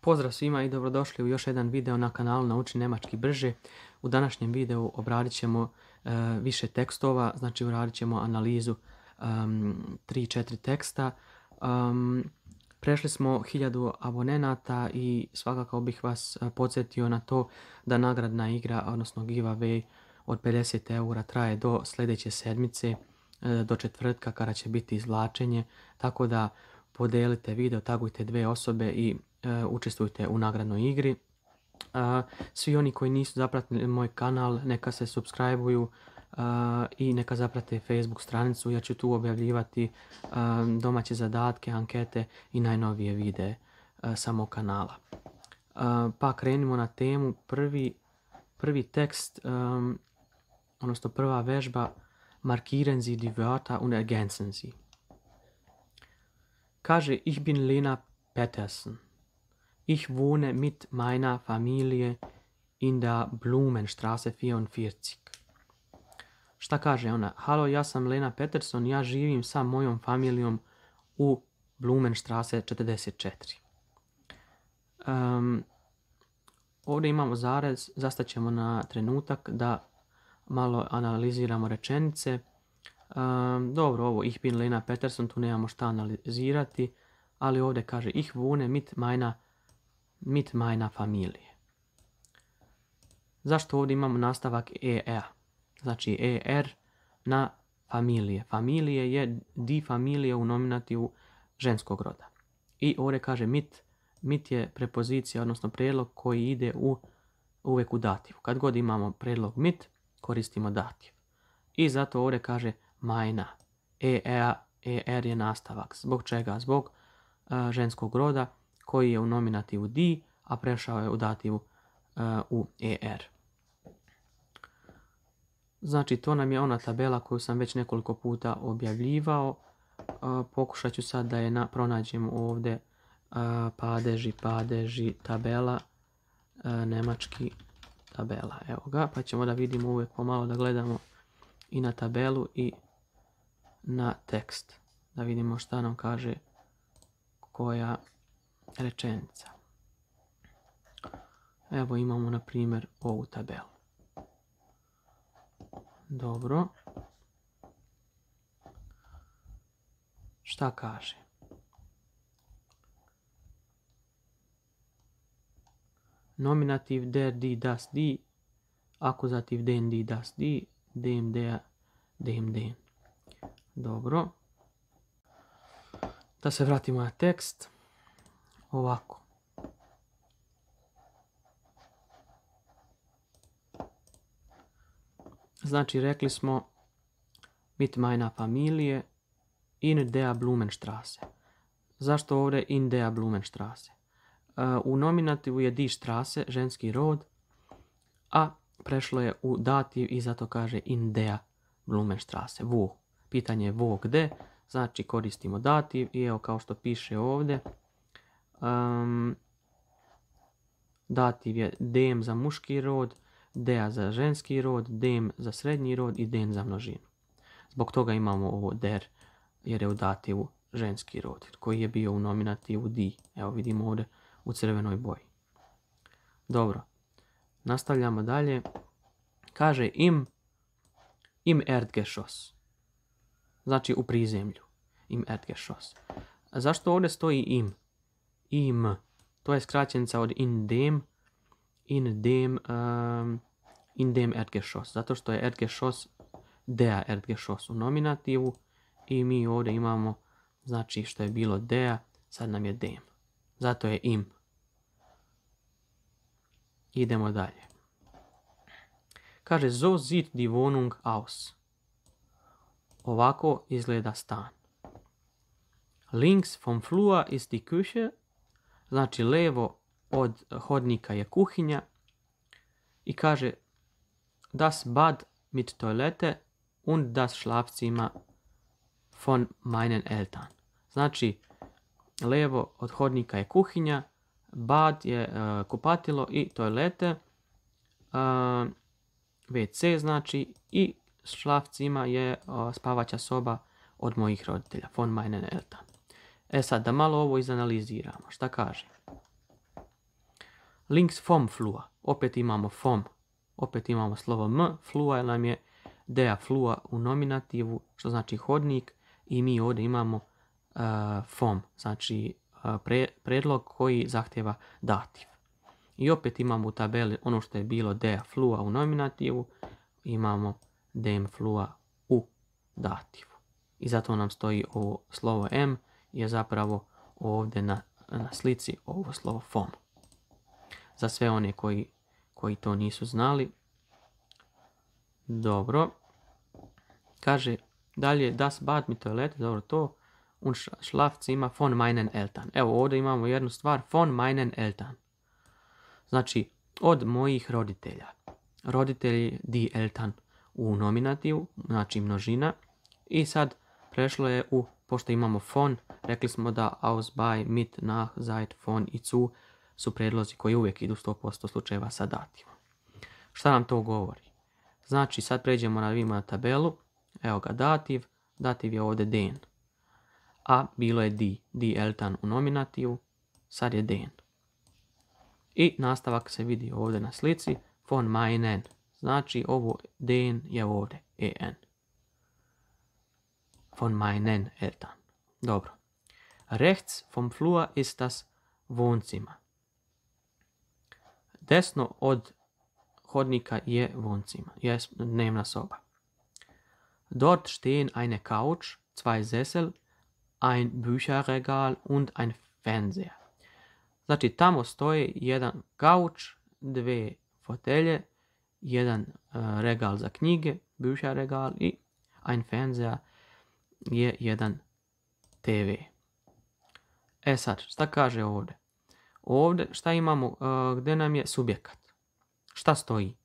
Pozdrav svima i dobrodošli u još jedan video na kanalu Nauči Nemački brže. U današnjem videu obradit ćemo e, više tekstova, znači uradit ćemo analizu 3-4 teksta. prešli smo 1000 abonenata i svakako bih vas e, podsjetio na to da nagradna igra, odnosno giveaway od 50 eura traje do sljedeće sedmice, e, do četvrtka kada će biti izvlačenje, tako da podelite video, tagujte dve osobe i E, učestvujte u nagradnoj igri. E, svi oni koji nisu zapratili moj kanal neka se subscribe e, i neka zaprate Facebook stranicu Ja ću tu objavljivati domaće zadatke, ankete i najnovije videe samo kanala. Pa krenimo na temu. Prvi, tekst, odnosno prva vežba markieren Sie die Wörter und ergänzen Kaže, ich bin Lena Pettersen. Ich wohne mit meiner Familie in der Blumenstraße 44. Šta kaže ona? Halo, ja sam Lena Peterson, ja živim sa mojom familijom u Blumenstraße 44. Um, ovdje imamo zarez, zastaćemo na trenutak da malo analiziramo rečenice. dobro, ovo ich bin Lena Peterson, tu nemamo šta analizirati, ali ovdje kaže ich wohne mit meiner mit meina familije. Zašto ovdje imamo nastavak EE, Znači er na familije. Familije je di familije u nominativu ženskog roda. I ovdje kaže mit, mit je prepozicija, odnosno prijedlog koji ide u, uvijek u dativu. Kad god imamo predlog mit, koristimo dativ. I zato ovdje kaže majna. Er, er je nastavak. Zbog čega? Zbog e, ženskog roda koji je u nominativu di, a prešao je u dativu uh, u ER. Znači, to nam je ona tabela koju sam već nekoliko puta objavljivao. Uh, pokušat ću sad da je na, pronađem ovdje uh, padeži, padeži, tabela, nemački tabela. Evo ga, pa ćemo da vidimo uvijek pomalo da gledamo i na tabelu i na tekst. Da vidimo šta nam kaže koja rečenica. Evo imamo na primjer ovu tabelu. Dobro. Šta kaže? Nominativ der, di, das, di. Akuzativ den, di, das, di. Dem, der, dem, den. Dobro. Da se vratimo na tekst ovako. Znači, rekli smo mit meiner familije in der Blumenstraße. Zašto ovdje in der Blumenstraße? E, u nominativu je die Straße, ženski rod, a prešlo je u dativ i zato kaže in der Blumenstraße, wo. Pitanje je wo gde, znači koristimo dativ i evo kao što piše ovdje, um, dativ je dem za muški rod, dea za ženski rod, dem za srednji rod i dem za množinu. Zbog toga imamo ovo der jer je u dativu ženski rod koji je bio u nominativu di. Evo vidimo ovdje u crvenoj boji. Dobro, nastavljamo dalje. Kaže im, im erdgešos. Znači u prizemlju. Im erdgešos. Zašto ovdje stoji im? im. To je skraćenica od in dem, in dem, ehm, in dem Erdgeschoss, zato što je Erdgeschoss dea Erdgeschoss u nominativu i mi ovdje imamo, znači što je bilo dea, sad nam je dem. Zato je im. Idemo dalje. Kaže, so sieht die Wohnung aus. Ovako izgleda stan. Links vom Flur ist die Küche Znači, levo od hodnika je kuhinja i kaže Das Bad mit Toilette und das Schlafzimmer von meinen Eltern. Znači, levo od hodnika je kuhinja, bad je e, kupatilo i toilete, WC e, znači i šlafcima je e, spavaća soba od mojih roditelja, von meinen Eltern. E sad, da malo ovo izanaliziramo. Šta kaže? Links FOM flua. Opet imamo FOM. Opet imamo slovo M. Flua nam je dea flua u nominativu, što znači hodnik. I mi ovdje imamo uh, znači e, predlog koji zahtjeva dativ. I opet imamo u tabeli ono što je bilo dea flua u nominativu. Imamo dem flua u dativu. I zato nam stoji ovo slovo M je zapravo ovdje na, na slici ovo slovo FOM. Za sve one koji, koji to nisu znali. Dobro. Kaže dalje das Bad mi toilet, dobro to. Un šlafc ima von meinen Eltan. Evo ovdje imamo jednu stvar, von meinen Eltan. Znači, od mojih roditelja. Roditelji di Eltern u nominativu, znači množina. I sad prešlo je u, pošto imamo fon, rekli smo da aus, bei, mit, nach, seit, fon i zu su predlozi koji uvijek idu 100% slučajeva sa dativom. Šta nam to govori? Znači sad pređemo na vima na tabelu, evo ga dativ, dativ je ovdje den, a bilo je di, di eltan u nominativu, sad je den. I nastavak se vidi ovdje na slici, von meinen, znači ovo den je ovdje, e en von meinen Eltern. Dobro. Rechts vom Flur ist das Wohnzimmer. Desno od hodnika je Wohnzimmer, je dnevna soba. Dort stehen eine Couch, zwei Sessel, ein Bücherregal und ein Fernseher. Znači tamo stoje jedan kauč, dve fotelje, jedan e, regal za knjige, bücherregal i ein Fernseher je jedan TV. E sad, šta kaže ovdje? Ovdje šta imamo, e, gdje nam je subjekat? Šta stoji?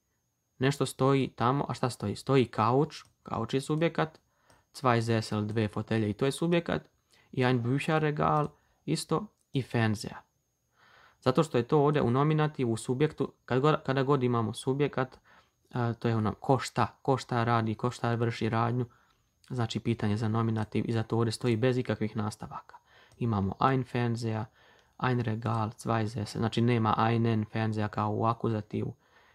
Nešto stoji tamo, a šta stoji? Stoji kauč, kauč je subjekat, dva Zesel dve fotelje i to je subjekat, i ein regal isto, i Fenzea. Zato što je to ovdje u nominativu, u subjektu, kada god imamo subjekat, e, to je ono ko šta, ko šta radi, ko šta vrši radnju, Znači pitanje za nominativ i za tore stoji bez ikakvih nastavaka. Imamo ein Fernseher, ein Regal, zwei zese. znači nema einen Fernseher kao u akuzativu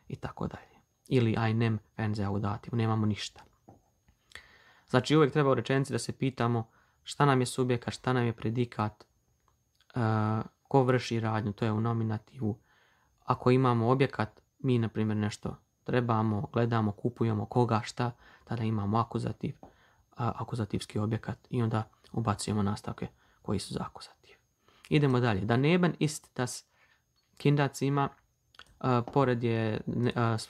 i tako dalje. Ili einem Fernseher u dativu, nemamo ništa. Znači uvijek treba u rečenici da se pitamo šta nam je subjekat, šta nam je predikat, e, ko vrši radnju, to je u nominativu. Ako imamo objekat, mi na primjer nešto trebamo, gledamo, kupujemo koga šta, tada imamo akuzativ akuzativski objekat i onda ubacujemo nastavke koji su za akuzativ. Idemo dalje. Da neben ist das kindac ima, e, pored je e,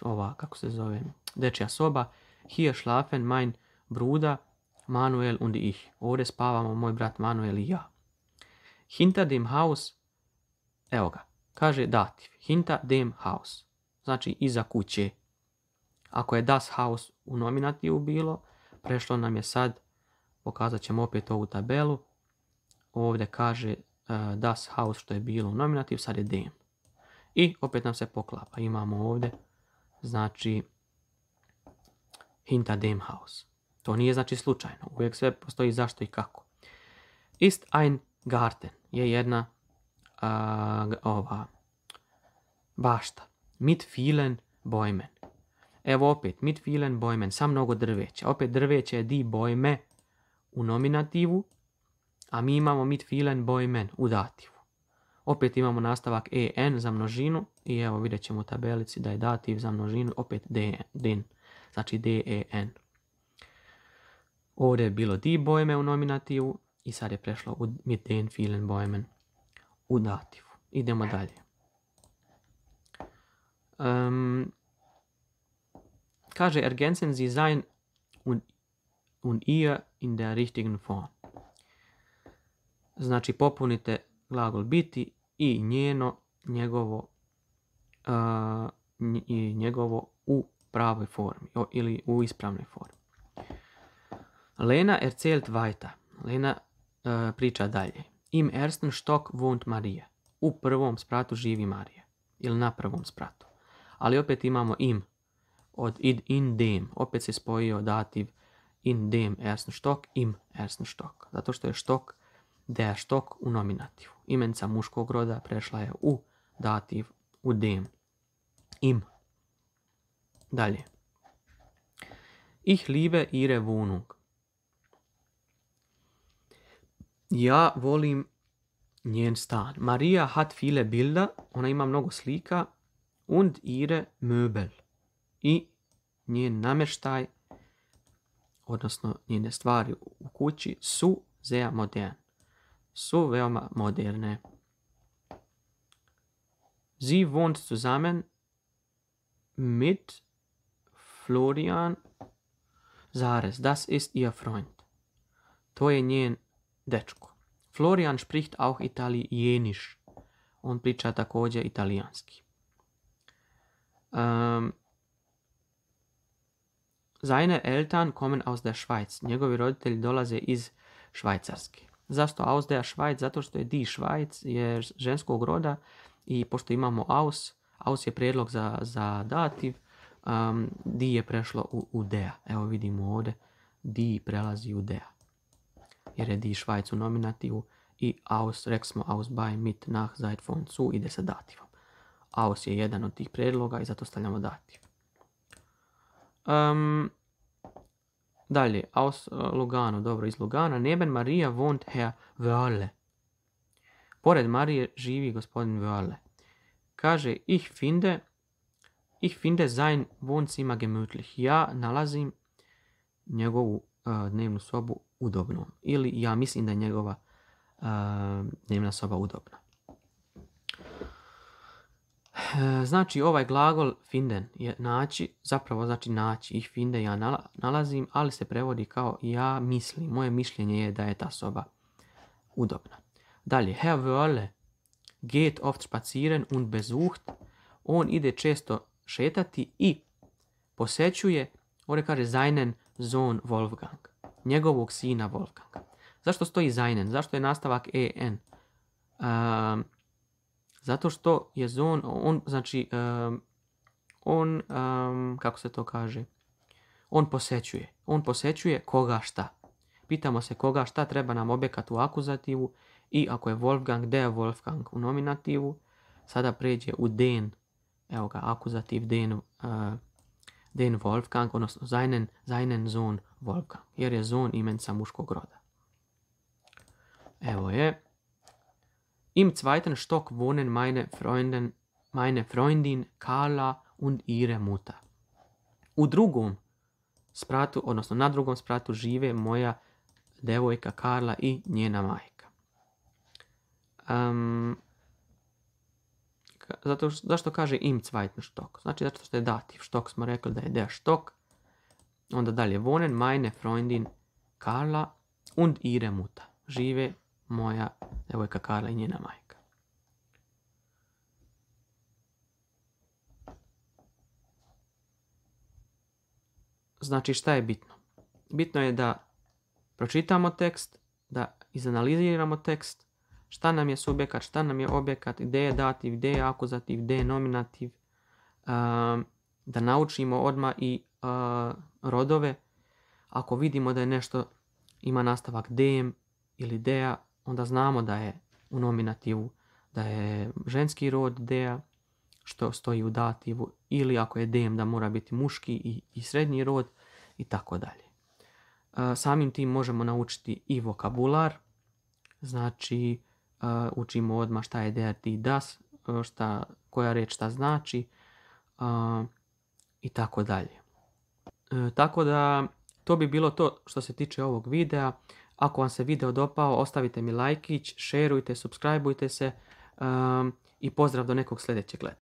ova, kako se zove, dečja soba, hier schlafen mein bruda Manuel und ich. Ovdje spavamo moj brat Manuel i ja. Hinter dem Haus, evo ga, kaže dativ. Hinter dem Haus, znači iza kuće. Ako je das Haus u nominativu bilo, prešlo nam je sad, pokazat ćemo opet ovu tabelu. Ovdje kaže e, das house što je bilo u nominativ, sad je dem. I opet nam se poklapa, imamo ovdje, znači, hinta dem house. To nije znači slučajno, uvijek sve postoji zašto i kako. Ist ein Garten je jedna ova bašta. Mit vielen Bäumen Evo opet, midfielden bojmen sa mnogo drveća. Opet drveće je di bojme u nominativu, a mi imamo midfielden bojmen u dativu. Opet imamo nastavak en za množinu i evo vidjet ćemo u tabelici da je dativ za množinu opet den, znači den. Ovdje je bilo di bojme u nominativu i sad je prešlo u mit den filen bojmen u dativu. Idemo dalje. Kaže, ergänzen Sie sein und, und ihr in der richtigen form. Znači, popunite glagol biti i njeno, njegovo, uh, i njegovo u pravoj formi ili u ispravnoj formi. Lena erzählt weiter. Lena e, priča dalje. Im ersten stock wohnt Marija. U prvom spratu živi Marija. Ili na prvom spratu. Ali opet imamo im od id in dem. Opet se spojio dativ in dem ersten štok, im ersten štok. Zato što je štok der štok u nominativu. Imenica muškog roda prešla je u dativ, u dem. Im. Dalje. Ich liebe ihre Wohnung. Ja volim njen stan. Maria hat viele Bilder, ona ima mnogo slika, und ihre Möbel i njen namještaj, odnosno njene stvari u kući su zea modern. Su veoma moderne. Sie wohnt zusammen mit Florian Zares. Das ist ihr Freund. To je njen dečko. Florian spricht auch Italijenisch. On priča također italijanski. Um, Seine Eltern kommen aus der Schweiz. Njegovi roditelji dolaze iz Švajcarske. Zašto aus der Schweiz? Zato što je die Schweiz, je ženskog roda i pošto imamo aus, aus je prijedlog za, dativ, um, di je prešlo u, u dea. Evo vidimo ovdje, di prelazi u dea. Jer je die Schweiz u nominativu i aus, reksmo aus by, mit, nach, seit von, zu, ide sa dativom. Aus je jedan od tih prijedloga i zato stavljamo dativ dalje, aus eh, Lugano, dobro, iz Lugana. Neben Maria wohnt Herr Wörle. Pored Marije živi gospodin Wörle. Kaže, ich finde, ich finde sein Wohnzimmer gemütlich. Ja nalazim njegovu eh, dnevnu sobu udobnom. Ili ja mislim da je njegova eh, dnevna soba udobna. E, znači ovaj glagol finden je naći, zapravo znači naći i finde ja nalazim, ali se prevodi kao ja mislim, moje mišljenje je da je ta soba udobna. Dalje, he vole geht oft spazieren und besucht, on ide često šetati i posećuje, ovdje kaže seinen zon Wolfgang, njegovog sina Wolfgang. Zašto stoji seinen? Zašto je nastavak en? Ehm, zato što je zon, on, znači, on, kako se to kaže, on posećuje. On posećuje koga šta. Pitamo se koga šta treba nam objekat u akuzativu i ako je Wolfgang, gdje je Wolfgang u nominativu, sada pređe u den, evo ga, akuzativ den, uh, den Wolfgang, odnosno seinen, zon Wolfgang, jer je zon imenca muškog roda. Evo je, im zweiten Stock wohnen meine Freundin, meine Freundin Carla und ihre Mutter. U drugom spratu, odnosno na drugom spratu žive moja devojka Karla i njena majka. Um, zato zašto kaže im cvajten štok? Znači zato što je dativ štok, smo rekli da je der štok. Onda dalje, wohnen meine Freundin Karla und ihre Mutter. Žive moja devojka Karla i njena majka. Znači šta je bitno? Bitno je da pročitamo tekst, da izanaliziramo tekst, šta nam je subjekat, šta nam je objekat, gdje je dativ, gdje je akuzativ, gdje je nominativ, um, da naučimo odmah i uh, rodove. Ako vidimo da je nešto ima nastavak dem ili dea, onda znamo da je u nominativu da je ženski rod dea, što stoji u dativu, ili ako je dem da mora biti muški i, i srednji rod i tako dalje. E, samim tim možemo naučiti i vokabular, znači e, učimo odmah šta je der, di, das, e, šta, koja reč šta znači i tako dalje. Tako da to bi bilo to što se tiče ovog videa. Ako vam se video dopao, ostavite mi lajkić, šerujte, subscribeujte se um, i pozdrav do nekog sljedećeg leta.